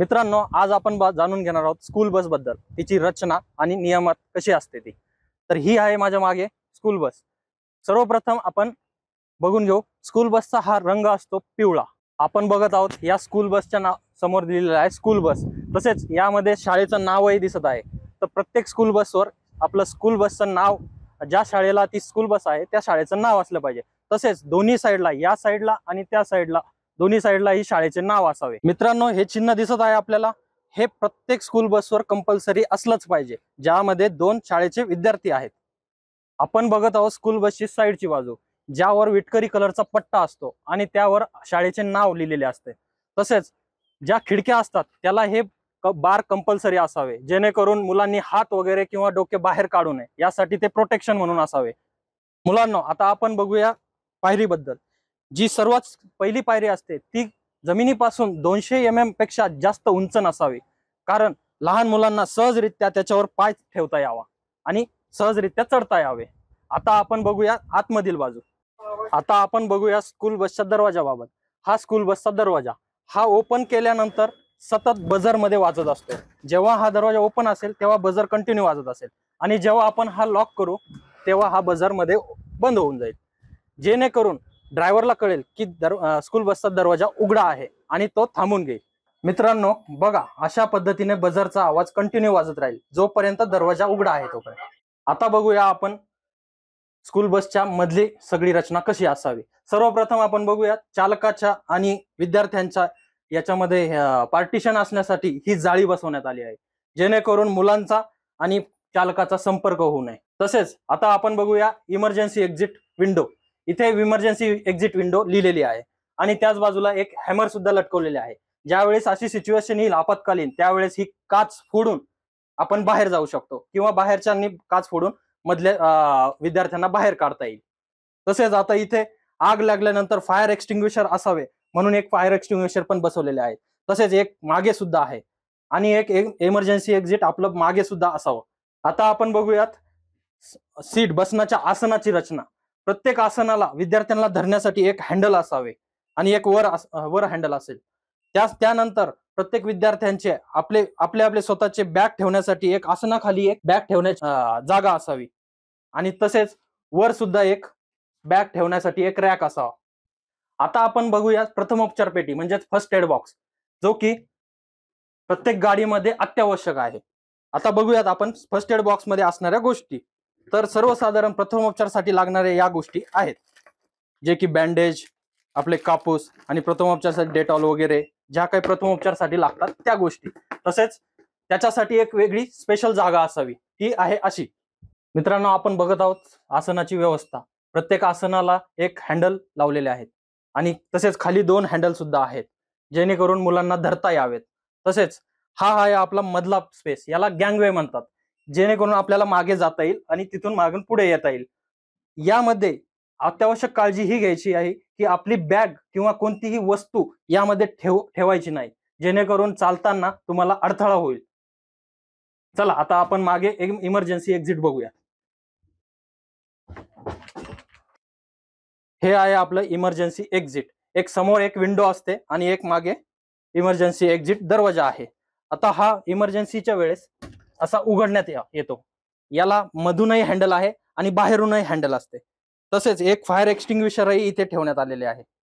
मित्रांनो आज आपण जाणून घेणार आहोत स्कूल बस बद्दल तिची रचना आणि नियमात कशी असते ती तर ही आहे माझ्या मागे स्कूल बस सर्वप्रथम आपण बघून घेऊ स्कूल बसचा हा रंग असतो पिवळा आपण बघत आहोत या स्कूल बसच्या नाव समोर दिलेलं आहे स्कूल बस तसेच यामध्ये शाळेचं नावही दिसत आहे तर प्रत्येक स्कूल बसवर आपलं स्कूल बसचं नाव ज्या शाळेला ती स्कूल बस आहे त्या शाळेचं नाव असलं पाहिजे तसेच दोन्ही साईडला या साईडला आणि त्या साईडला दोन्ही साईडला ही शाळेचे नाव असावे मित्रांनो हे चिन्ह दिसत आहे आपल्याला हे प्रत्येक स्कूल बसवर कंपल्सरी असलंच पाहिजे ज्यामध्ये दोन शाळेचे विद्यार्थी आहेत आपण बघत आहोत स्कूल बसची साईडची बाजू ज्यावर विटकरी कलरचा पट्टा असतो आणि त्यावर शाळेचे नाव लिहिलेले असते तसेच ज्या खिडक्या असतात त्याला हे बार कंपल्सरी असावे जेणेकरून मुलांनी हात वगैरे किंवा डोके बाहेर काढू नये यासाठी ते प्रोटेक्शन म्हणून असावे मुलांना आता आपण बघूया पायरीबद्दल जी सर्वात पहिली पायरी असते ती जमिनीपासून दोनशे एम एम पेक्षा जास्त उंच नसावी कारण लहान मुलांना सहजरित्या त्याच्यावर पाय ठेवता यावा आणि सहजरित्या चढता यावे आता आपण बघूया आतमधील बाजू आता आपण बघूया स्कूल बसच्या दरवाजाबाबत हा स्कूल बसचा दरवाजा हा ओपन केल्यानंतर सतत मध्ये वाजत असतो जेव्हा हा दरवाजा ओपन असेल तेव्हा बजर कंटिन्यू वाजत असेल आणि जेव्हा आपण हा लॉक करू तेव्हा हा बजरमध्ये बंद होऊन जाईल जेणेकरून ड्रायव्हरला कळेल की दर स्कूल बसचा दरवाजा उघडा आहे आणि तो थांबून घेईल मित्रांनो बघा अशा पद्धतीने बजरचा आवाज कंटिन्यू वाजत राहील जोपर्यंत दरवाजा उघडा आहे तोपर्यंत आता बघूया आपण स्कूल बसच्या मधली सगळी रचना कशी असावी सर्वप्रथम आपण बघूया चालकाच्या आणि विद्यार्थ्यांच्या याच्यामध्ये पार्टिशन असण्यासाठी ही जाळी बसवण्यात आली आहे जेणेकरून मुलांचा आणि चालकाचा संपर्क होऊ नये तसेच आता आपण बघूया इमर्जन्सी एक्झिट विंडो इथे इमर्जन्सी एक्झिट विंडो लिहिलेली आहे आणि त्याच बाजूला एक हॅमर सुद्धा लटकवलेले आहे ज्यावेळेस अशी सिच्युएशन येईल आपत्कालीन त्यावेळेस ही काच फोडून आपण बाहेर जाऊ शकतो किंवा बाहेरच्या काच फोडून मधल्या विद्यार्थ्यांना बाहेर काढता येईल तसेच आता इथे आग लागल्यानंतर फायर एक्स्टिंग्विशर असावे म्हणून एक फायर एक्स्टिंग्विशर पण बसवलेले आहे तसेच एक मागे सुद्धा आहे आणि एक इमर्जन्सी एक्झिट आपलं मागे सुद्धा असावं आता आपण बघूयात सीट बसण्याच्या आसनाची रचना प्रत्येक आसनाला विद्यार्थ्यांना धरण्यासाठी एक हँडल असावे आणि एक वर वर हँडल असेल त्याच त्यानंतर प्रत्येक विद्यार्थ्यांचे आपले आपले आपले स्वतःचे बॅग ठेवण्यासाठी एक आसनाखाली एक बॅग ठेवण्याची जागा असावी आणि तसेच वर सुद्धा एक बॅग ठेवण्यासाठी एक रॅक असावा आता आपण बघूया उपचार पेटी म्हणजेच फर्स्ट एड बॉक्स जो की प्रत्येक गाडीमध्ये अत्यावश्यक आहे आता बघूयात आपण फर्स्ट एड बॉक्समध्ये असणाऱ्या गोष्टी तर सर्वसाधारण प्रथमोपचारसाठी लागणाऱ्या या गोष्टी आहेत जे की बँडेज आपले कापूस आणि प्रथमोपचारासाठी डेटॉल वगैरे ज्या काही प्रथमोपचारसाठी लागतात त्या गोष्टी तसेच त्याच्यासाठी एक वेगळी स्पेशल जागा असावी ही आहे अशी मित्रांनो आपण बघत आहोत आसनाची व्यवस्था प्रत्येक आसनाला एक हँडल लावलेले आहेत आणि तसेच खाली दोन हँडल सुद्धा आहेत जेणेकरून मुलांना धरता यावेत तसेच हा हा आपला मधला स्पेस याला गँगवे म्हणतात जेणेकरून आपल्याला मागे जाता येईल आणि तिथून मागून पुढे येता येईल यामध्ये अत्यावश्यक काळजी ही घ्यायची आहे की आपली बॅग किंवा कोणतीही वस्तू यामध्ये ठेव ठेवायची नाही जेणेकरून चालताना तुम्हाला अडथळा होईल चला आता आपण मागे एक इमर्जन्सी एक्झिट बघूया हे आहे आपलं इमर्जन्सी एक्झिट एक समोर एक विंडो असते आणि एक मागे इमर्जन्सी एक्झिट दरवाजा आहे आता हा इमर्जन्सीच्या वेळेस असा उघडण्यात येतो याला मधूनही हँडल आहे आणि बाहेरूनही हँडल असते तसेच एक फायर एक्स्टिंग्विशरही इथे ठेवण्यात आलेले आहे